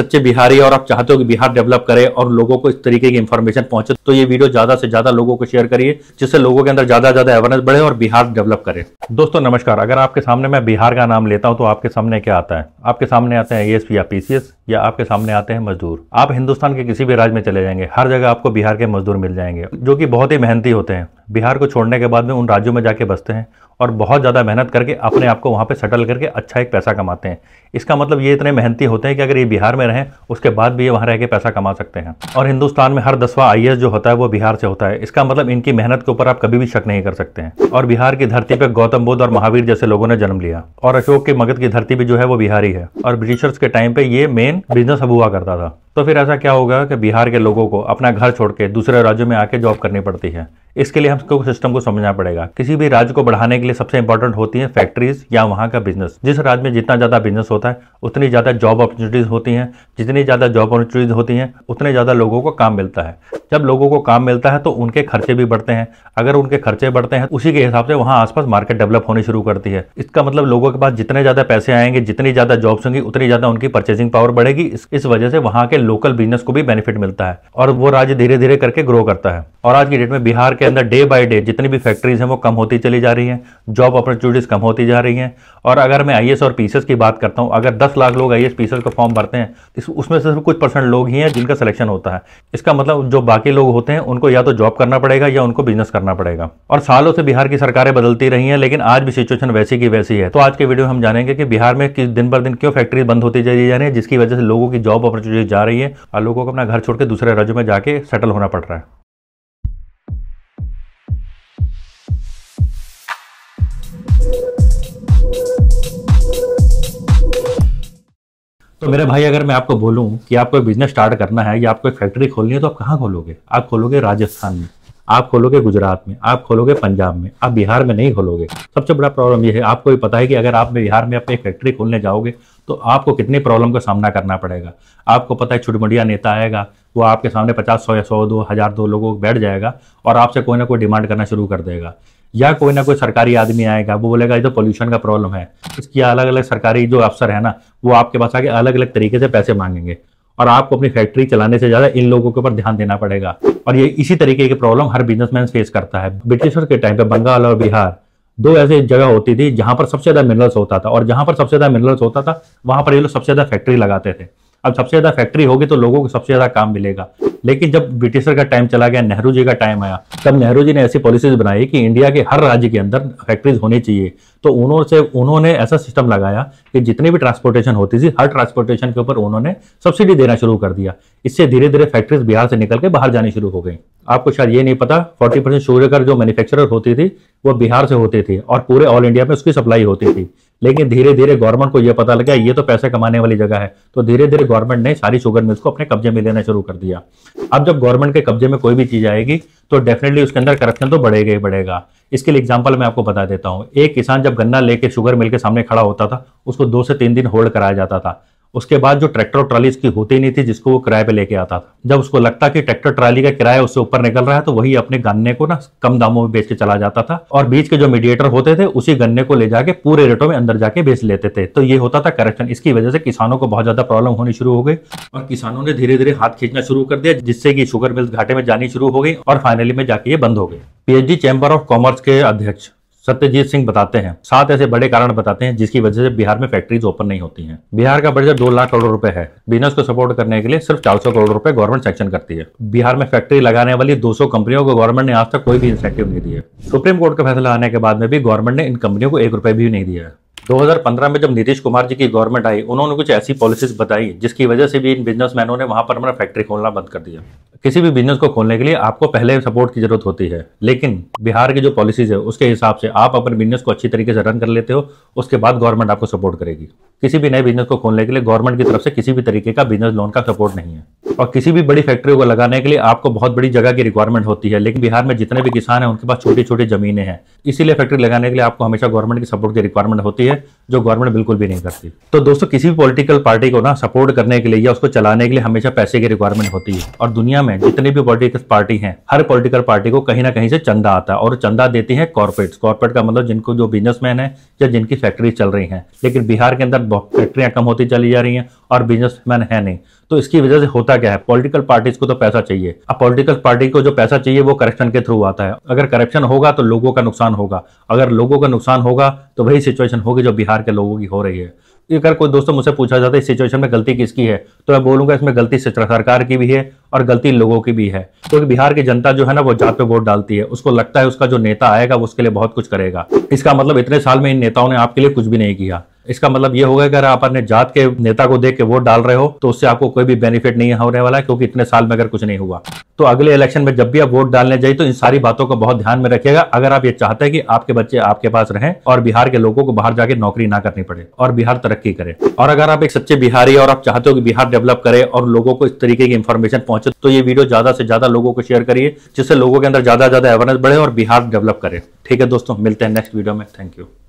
सच्चे बिहारी और आप चाहते हो कि बिहार डेवलप करे और लोगों को इस तरीके की इन्फॉर्मेशन पहुंचे तो ये वीडियो ज्यादा से ज्यादा लोगों को शेयर करिए जिससे लोगों के अंदर ज्यादा ज्यादा अवेयरनेस बढ़े और बिहार डेवलप करे दोस्तों नमस्कार अगर आपके सामने मैं बिहार का नाम लेता हूं तो आपके सामने क्या आता है आपके सामने आते हैं एस या पी या आपके सामने आते हैं मजदूर आप हिंदुस्तान के किसी भी राज्य में चले जाएंगे हर जगह आपको बिहार के मजदूर मिल जाएंगे जो कि बहुत ही मेहनती होते हैं बिहार को छोड़ने के बाद में उन राज्यों में जाके बसते हैं और बहुत ज़्यादा मेहनत करके अपने आप को वहाँ पर सेटल करके अच्छा एक पैसा कमाते हैं इसका मतलब ये इतने मेहनती होते हैं कि अगर ये बिहार में रहें उसके बाद भी ये वहाँ रह के पैसा कमा सकते हैं और हिंदुस्तान में हर दसवा आई जो होता है वो बिहार से होता है इसका मतलब इनकी मेहनत के ऊपर आप कभी भी शक नहीं कर सकते हैं और बिहार की धरती पर गौतम बुद्ध और महावीर जैसे लोगों ने जन्म लिया और अशोक के मगध की धरती भी जो है वो बिहारी फैक्ट्री है और ब्रिटिशर्स के टाइम पे ये मेन बिजनेस अब हुआ करता था तो फिर ऐसा क्या होगा कि बिहार के लोगों को अपना घर छोड़ के दूसरे राज्यों में आके जॉब करनी पड़ती है इसके लिए हमको सिस्टम को समझना पड़ेगा किसी भी राज्य को बढ़ाने के लिए सबसे इंपॉर्टेंट होती है फैक्ट्रीज या वहाँ का बिजनेस जिस राज्य में जितना ज़्यादा बिजनेस होता है उतनी ज़्यादा जॉब अपॉर्चुनिटीज़ होती हैं जितनी ज़्यादा जॉब अपॉर्चुनिटीज़ होती हैं उतने ज़्यादा लोगों को काम मिलता है जब लोगों को काम मिलता है तो उनके खर्चे भी बढ़ते हैं अगर उनके खर्चे बढ़ते हैं उसी के हिसाब से वहाँ आसपास मार्केट डेवलप होनी शुरू करती है इसका मतलब लोगों के पास जितने ज़्यादा पैसे आएंगे जितनी ज़्यादा जॉब्स होंगी उतनी ज़्यादा उनकी परचेसिंग पावर बढ़ेगी इस वजह से वहाँ के लोकल बिजनेस को भी बेनिफिट मिलता है और वो राज्य धीरे धीरे करके ग्रो करता है और आज की डेट में बिहार के अंदर डे बाय डे जितनी भी फैक्ट्रीज हैं वो कम होती चली जा रही हैं जॉब अपॉर्चुनिटीज़ कम होती जा रही हैं और अगर मैं आई और पीसीएस की बात करता हूँ अगर दस लाख लोग आई एस पीसीएस का फॉर्म भरते हैं इस उसमें से सिर्फ कुछ परसेंट लोग ही हैं जिनका सिलेक्शन होता है इसका मतलब जो बाकी लोग होते हैं उनको या तो जॉब करना पड़ेगा या उनको बिजनेस करना पड़ेगा और सालों से बिहार की सरकारें बदलती रही हैं लेकिन आज भी सिचुएशन वैसी की वैसी है तो आज के वीडियो में हम जानेंगे कि बिहार में किस दिन पर दिन क्यों फैक्ट्री बंद होती चली जा रही है जिसकी वजह से लोगों की जॉब अपॉर्चुनिटीज जा रही है और लोगों को अपना घर छोड़कर दूसरे राज्यों में जाके सेटल होना पड़ रहा है तो मेरे भाई अगर मैं आपको बोलूं कि आपको बिजनेस स्टार्ट करना है या आपको एक फैक्ट्री खोलनी है तो आप कहाँ खोलोगे आप खोलोगे राजस्थान में आप खोलोगे गुजरात में आप खोलोगे पंजाब में आप बिहार में नहीं खोलोगे सबसे बड़ा प्रॉब्लम यह है आपको भी पता है कि अगर आप बिहार में अपनी फैक्ट्री खोलने जाओगे तो आपको कितनी प्रॉब्लम का सामना करना पड़ेगा आपको पता है छुटमुटिया नेता आएगा वो आपके सामने पचास सौ या सौ दो हज़ार दो लोगों बैठ जाएगा और आपसे कोई ना कोई डिमांड करना शुरू कर देगा या कोई ना कोई सरकारी आदमी आएगा वो बोलेगा ये तो पोल्यूशन का प्रॉब्लम है इसकी अलग अलग सरकारी जो अफसर है ना वो आपके पास आके अलग अलग तरीके से पैसे मांगेंगे और आपको अपनी फैक्ट्री चलाने से ज्यादा इन लोगों के ऊपर ध्यान देना पड़ेगा और ये इसी तरीके की प्रॉब्लम हर बिजनेसमैन फेस करता है ब्रिटिशर के टाइम पे बंगाल और बिहार दो ऐसे जगह होती थी जहां पर सबसे ज्यादा मिनरल्स होता था और जहां पर सबसे ज्यादा मिनरल्स होता था वहां पर ये लोग सबसे ज्यादा फैक्ट्री लगाते थे अब सबसे ज़्यादा फैक्ट्री होगी तो लोगों को सबसे ज़्यादा काम मिलेगा लेकिन जब ब्रिटिशर का टाइम चला गया नेहरू जी का टाइम आया तब नेहरू जी ने ऐसी पॉलिसीज बनाई कि इंडिया के हर राज्य के अंदर फैक्ट्रीज होनी चाहिए तो उन्होंने उन्होंने ऐसा सिस्टम लगाया कि जितनी भी ट्रांसपोर्टेशन होती थी हर ट्रांसपोर्टेशन के ऊपर उन्होंने सब्सिडी देना शुरू कर दिया इससे धीरे धीरे फैक्ट्रीज बिहार से निकल के बाहर जानी शुरू हो गई आपको शायद ये नहीं पता 40 परसेंट शुगर जो मैन्युफैक्चरर होती थी वो बिहार से होती थी और पूरे ऑल इंडिया में उसकी सप्लाई होती थी लेकिन धीरे धीरे गवर्नमेंट को ये पता लगा ये तो पैसे कमाने वाली जगह है तो धीरे धीरे गवर्नमेंट ने सारी शुगर मिल्स को अपने कब्जे में लेना शुरू कर दिया अब जब गवर्नमेंट के कब्जे में कोई भी चीज़ आएगी तो डेफिनेटली उसके अंदर करप्शन तो बढ़ेगा ही बढ़ेगा इसके लिए एग्जाम्पल मैं आपको बता देता हूँ एक किसान जब गन्ना लेके शुगर मिल के सामने खड़ा होता था उसको दो से तीन दिन होल्ड कराया जाता था उसके बाद जो ट्रैक्टर और ट्राली इसकी होती नहीं थी जिसको वो किराए पे लेके आता था जब उसको लगता कि ट्रैक्टर ट्राली का किराया उससे ऊपर निकल रहा है तो वही अपने गन्ने को ना कम दामों में बेच के चला जाता था और बीच के जो मीडिएटर होते थे उसी गन्ने को ले जाके पूरे रेटों में अंदर जाके बेच लेते थे तो ये होता था करेक्शन इसकी वजह से किसानों को बहुत ज्यादा प्रॉब्लम होनी शुरू हो गई और किसानों ने धीरे धीरे हाथ खींचना शुरू कर दिया जिससे कि शुगर मिल्स घाटे में जानी शुरू हो गई और फाइनली में जाके ये बंद हो गई पीएचडी चैम्बर ऑफ कॉमर्स के अध्यक्ष सत्यजीत सिंह बताते हैं सात ऐसे बड़े कारण बताते हैं जिसकी वजह से बिहार में फैक्ट्रीज ओपन नहीं होती हैं बिहार का बजट दो लाख करोड़ रुपए है बिजनेस को सपोर्ट करने के लिए सिर्फ चार सौ करोड़ रुपए गवर्नमेंट सेक्शन करती है बिहार में फैक्ट्री लगाने वाली दो कंपनियों को गवर्नमेंट ने आज तक कोई भी इंसेंटिव नहीं दिया सुप्रीम कोर्ट का फैसला आने के बाद में भी गवर्नमेंट ने इन कंपनियों को एक रुपए भी नहीं दिया 2015 में जब नीतीश कुमार जी की गवर्नमेंट आई उन्होंने कुछ ऐसी पॉलिसीज बताई जिसकी वजह से भी इन बिजनेसमैनों ने वहां पर अपना फैक्ट्री खोलना बंद कर दिया किसी भी बिजनेस को खोलने के लिए आपको पहले सपोर्ट की जरूरत होती है लेकिन बिहार की जो पॉलिसीज है उसके हिसाब से आप अपने बिजनेस को अच्छी तरीके से रन कर लेते हो उसके बाद गवर्नमेंट आपको सपोर्ट करेगी किसी भी नए बिजनेस को खोलने के लिए गवर्नमेंट की तरफ से किसी भी तरीके का बिजनेस लोन का सपोर्ट नहीं है और किसी भी बड़ी फैक्ट्री को लगाने के लिए आपको बहुत बड़ी जगह की रिक्वायरमेंट होती है लेकिन बिहार में जितने भी किसान हैं उनके पास छोटी छोटी जमीनें हैं इसीलिए फैक्ट्री लगाने के लिए आपको हमेशा गवर्नमेंट की सपोर्ट की रिक्वायरमेंट होती है जो गवर्नमेंट बिल्कुल भी नहीं करती तो दोस्तों किसी भी पॉलिटिकल पार्टी को ना सपोर्ट करने के लिए या उसको चलाने के लिए हमेशा पैसे की रिक्वायरमेंट होती है और दुनिया में जितनी भी पॉलिटिकल पार्टी है हर पोलिटिकल पार्टी को कहीं ना कहीं से चंदा आता है और चंदा देती है कॉर्पोरेट कॉर्पोरेट का मतलब जिनको जो बिजनेसमैन है या जिनकी फैक्ट्री चल रही है लेकिन बिहार के अंदर फैक्ट्रियां कम होती चली जा रही हैं और बिजनेसमैन है नहीं तो इसकी वजह से होता क्या है पॉलिटिकल पार्टीज को तो पैसा चाहिए अब पॉलिटिकल पार्टी को जो पैसा चाहिए वो करप्शन के थ्रू आता है अगर करप्शन होगा तो लोगों का नुकसान होगा अगर लोगों का नुकसान होगा तो वही सिचुएशन होगी जो बिहार के लोगों की हो रही है अगर कोई दोस्तों मुझसे पूछा जाता है इस सिचुएशन में गलती किसकी है तो मैं बोलूंगा इसमें गलती सरकार की भी है और गलती लोगों की भी है क्योंकि तो बिहार की जनता जो है ना वो जात पे वोट डालती है उसको लगता है उसका जो नेता आएगा वो उसके लिए बहुत कुछ करेगा इसका मतलब इतने साल में इन नेताओं ने आपके लिए कुछ भी नहीं किया इसका मतलब ये होगा कि अगर आप अपने जात के नेता को देख के वोट डाल रहे हो तो उससे आपको कोई भी बेनिफिट नहीं होने वाला है क्योंकि इतने साल में अगर कुछ नहीं हुआ तो अगले इलेक्शन में जब भी आप वोट डालने जाए तो इन सारी बातों को बहुत ध्यान में रखिएगा अगर आप ये चाहते हैं कि आपके बच्चे आपके पास रहें और बिहार के लोगों को बाहर जाके नौकरी ना करनी पड़े और बिहार तरक्की करे और अगर आप एक सच्चे बिहारी और आप चाहते हो कि बिहार डेवलप करे और लोगों को इस तरीके की इन्फॉर्मेशन पहुंचे तो ये वीडियो ज्यादा से ज्यादा लोगों को शेयर करिए जिससे लोगों के अंदर ज्यादा ज्यादा अवेयरनेस बढ़े और बिहार डेवलप करे ठीक है दोस्तों मिलते हैं नेक्स्ट वीडियो में थैंक यू